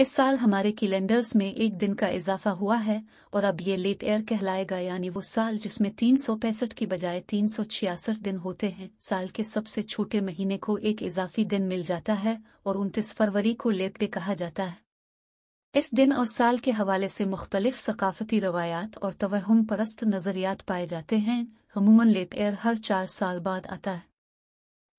इस साल हमारे कैलेंडर्स में एक दिन का इजाफा हुआ है और अब ये लेट एयर कहलाएगा यानी वो साल जिसमें तीन सौ पैंसठ की बजाय तीन सौ छियासठ दिन होते हैं साल के सबसे छोटे महीने को एक इजाफी दिन मिल जाता है और उनतीस फरवरी को लेट डे कहा जाता है इस दिन और साल के हवाले से मुख्तलिफ सकाफती रवायात और तवहम परस्त नज़रियात पाए जाते हैं हमूमन लेप एयर हर चार साल बाद आता है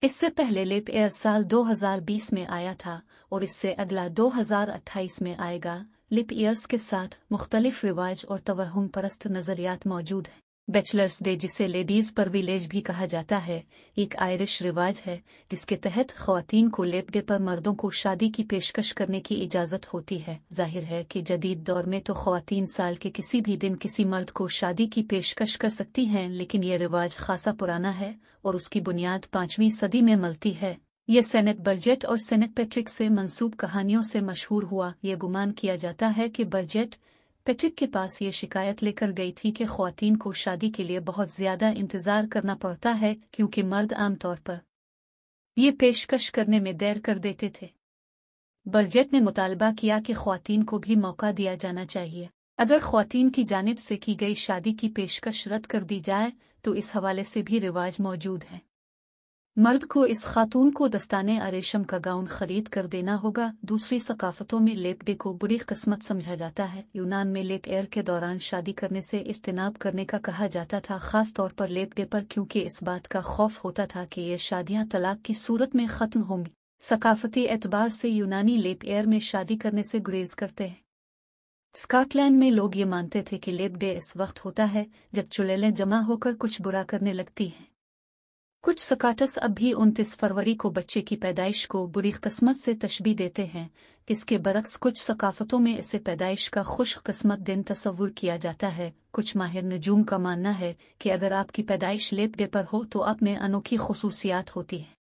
इससे पहले लेप एयर साल 2020 में आया था और इससे अगला 2028 में आएगा लिप ईयर्स के साथ मुख्तलिफ रिवाज और तोहम परस्त नज़रियात मौजूद हैं बैचलर्स डे जिसे लेडीज पर विलेज भी कहा जाता है एक आयरिश रिवाज है जिसके तहत खातन को लेप डे पर मर्दों को शादी की पेशकश करने की इजाज़त होती है जाहिर है कि जदीद दौर में तो खातन साल के किसी भी दिन किसी मर्द को शादी की पेशकश कर सकती हैं लेकिन यह रिवाज खासा पुराना है और उसकी बुनियाद पाँचवीं सदी में मलती है ये सेनेट बर्जेट और सेनेट पैट्रिक से मंसूब कहानियों से मशहूर हुआ ये गुमान किया जाता है कि बर्जेट पेटिक के पास ये शिकायत लेकर गई थी कि खातन को शादी के लिए बहुत ज्यादा इंतजार करना पड़ता है क्योंकि मर्द आमतौर पर ये पेशकश करने में देर कर देते थे बजट ने मुतालबा किया कि खातन को भी मौका दिया जाना चाहिए अगर खातन की जानब से की गई शादी की पेशकश रद्द कर दी जाए तो इस हवाले से भी रिवाज मौजूद हैं मर्द को इस खातून को दस्ताने अरेशम का गाउन खरीद कर देना होगा दूसरी सकाफतों में लेप डे को बुरी किस्मत समझा जाता है यूनान में लेप एयर के दौरान शादी करने से इज्तनाब करने का कहा जाता था खास तौर पर लेप डे पर क्योंकि इस बात का खौफ होता था कि ये शादियां तलाक की सूरत में खत्म होंगी सकाफती एतबार से यूनानी लेप एयर में शादी करने से गुरेज करते हैं स्काटलैंड में लोग ये मानते थे कि लेप डे इस वक्त होता है जब चुलेलें जमा होकर कुछ बुरा करने लगती हैं कुछ सकाटस अब भी उनतीस फरवरी को बच्चे की पैदाइश को बुरी कस्मत से तशबी देते हैं इसके बरक्स कुछ सकाफतों में इसे पैदाइश का खुश कस्मत दिन तस्वूर किया जाता है कुछ माहिर नजूम का मानना है कि अगर आपकी पैदाइश लेप डे पर हो तो आप में अनोखी खसूसियात होती है